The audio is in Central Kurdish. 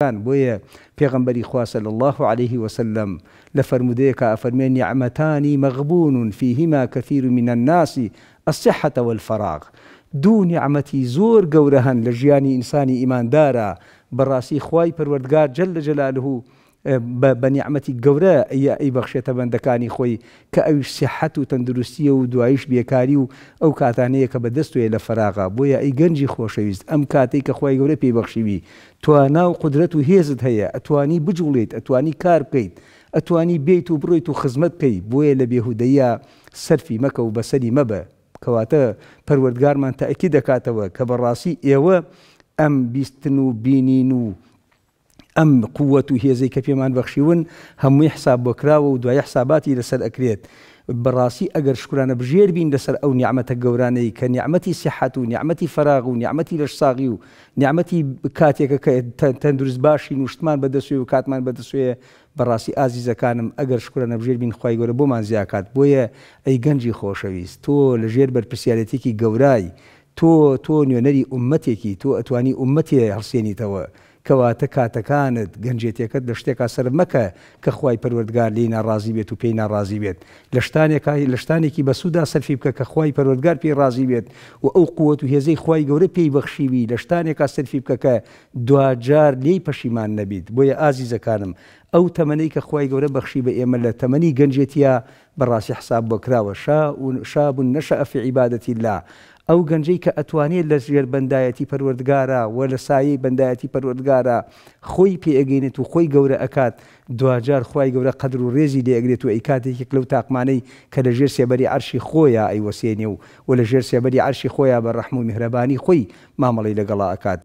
بۆیە پێغمبەری صلى الله عليه وسلم لە أفرمين نعمتان مغبون فيهما كثير من الناس الصحة والفراغ ئەسیحەتەوە نعمتي زور نیعممەتی لجياني گەورە إيمان دارا براسي خواي پروردگار جل جلاله بە نیعممەتی گەورە ئەی بەخشێتە بەندەکانی خۆی کە ئەوش سیحەت و تەندروستیە و دوایش بێکاری و ئەو کاتانەیە کە بە دەستوێ لە فراغا بۆیە ئەی گەنجی خۆشەویست ئەم کاتێک کە خۆی گەورە پێی بەخشیوی توانا و قدرەت و هێزت هەیە ئەتوانی بجوڵێت ئەتوانی کار بکەیت ئەتوانی بێیت و بڕۆیت و خزمەت بکەیت بۆیە لە بێهودەیە سەرفی مەکە و بەسەری مەبە کەواتە پەروەردگارمان تاکی دەکاتەوە کە بەڕاستی ئێوە ئەم بیستن و بینین و ئەم قووەت و هێزەی کە پێمان بەخشیون هەمووی حساب بۆکراوە و دوای حساباتی لەسەر ئەکرێت. بەڕاستی ئەگەر شکرانە بژێر بین لەسەر ئەو نیعممەتە گەورانەی کە نیعممەتی سیحات و نیعممەتی فراغ و نیعممەتی لەش ساغی و نیعممەتی کاتێکە کە تەندروست باشی نوشتمان بەدەسوێ و کاتمان بەدەسوێ بەڕاستی ئازیزەکانم ئەگەر شکرانە بژێر بین خی گەورە بۆمان زیاکات بۆیە ئەی گەنجی خۆشەویست تۆ لە ژێر بەرپسیارەتێکی گەورایی تۆ تۆ نوێنەری عومەتێکی تۆ ئەتوانی عومەتی هەڵسێنیتەوە. کەواتە کاتەکانت گەنجێتەکەت لە شتێکا سەر مەکە کە خی پەروەردگار لی ناڕازی بێت و پێی ناڕازی بێت لە شتانێکی لە شتانێکی بەسوودا سەرفی بکە کە خی پەروەردگار پێی ڕازی بێت و ئەو قووەت و هێزەی خی گەورە پێی بەخشیوی لە شتانێکا سەرفی بکە کە دوجار لی پەشیمان نەبیت بۆیە ئازی زەکانم ئەو تەمەەی کە خی گەورە بەخشی بە ئێمە لە تەمەنی گەنجێتە بەڕاستی حساب بۆ کراوە شابوون نەشە ئەفی عیباەتی لا ئەو گەنجەی کە ئەتوانێت لە ژێر بەندایەتی پەروەردگارە و لە سایی بەندایەتی پەروەردگارە خۆی پێئگەینێت و خۆی گەورە ئەکات دوجار خی گەورە قدر و ڕێزی دەیەگرێت و ئەی کاتێکێک لەو تاقمانەی کە لە ژێر سێبەری عرشی خۆیە ئەی وەسێنێ و و لە ژێر سێبەری عرشی خۆیان بە ڕەحم و میهرەبانی خۆی مامەڵی لەگەڵا ئەکات.